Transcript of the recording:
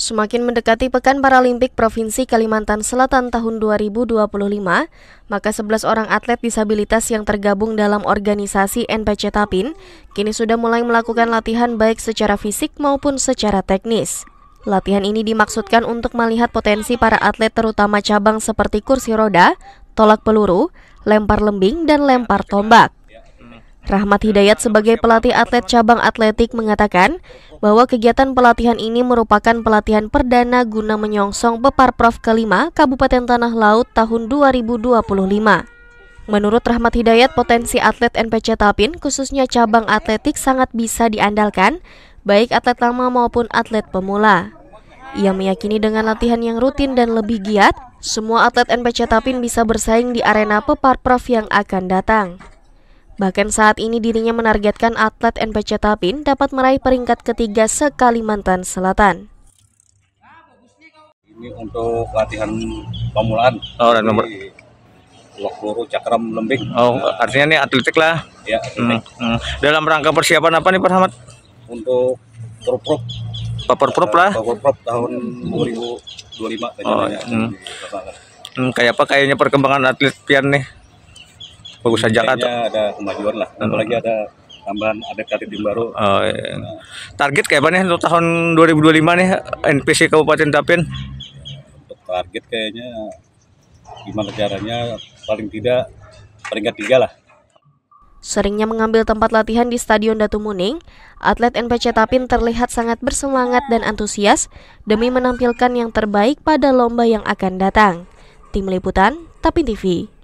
Semakin mendekati Pekan Paralimpik Provinsi Kalimantan Selatan tahun 2025, maka 11 orang atlet disabilitas yang tergabung dalam organisasi NPC Tapin kini sudah mulai melakukan latihan baik secara fisik maupun secara teknis. Latihan ini dimaksudkan untuk melihat potensi para atlet terutama cabang seperti kursi roda, tolak peluru, lempar lembing, dan lempar tombak. Rahmat Hidayat sebagai pelatih atlet cabang atletik mengatakan bahwa kegiatan pelatihan ini merupakan pelatihan perdana guna menyongsong Beparprov kelima Kabupaten Tanah Laut tahun 2025. Menurut Rahmat Hidayat, potensi atlet NPC Tapin, khususnya cabang atletik sangat bisa diandalkan, baik atlet lama maupun atlet pemula. Ia meyakini dengan latihan yang rutin dan lebih giat, semua atlet NPC Tapin bisa bersaing di arena Peparprov yang akan datang. Bahkan saat ini dirinya menargetkan atlet NPC Tapin dapat meraih peringkat ketiga se-Kalimantan Selatan. Ini untuk latihan pemulaan. Oh, dan nomor. Blok Cakram Lembing. Oh, nah, artinya ini atletik lah. Ya, hmm, atletik. Hmm, hmm. Dalam rangka persiapan apa nih Pak Hamad? Untuk Proprop. Paperprop lah. Paperprop tahun 2025 oh, hmm. hmm. Kayak apa kayaknya perkembangan atlet pian nih? Bagus aja kan ada kemajuan lah dan lagi ada tambahan ada tim baru oh, iya. target kayak apa nih untuk tahun 2025 nih NPC Kabupaten Tapin untuk target kayaknya gimana caranya paling tidak peringkat tiga lah Seringnya mengambil tempat latihan di Stadion Datu Muning, atlet NPC Tapin terlihat sangat bersemangat dan antusias demi menampilkan yang terbaik pada lomba yang akan datang. Tim Liputan, Tapin TV.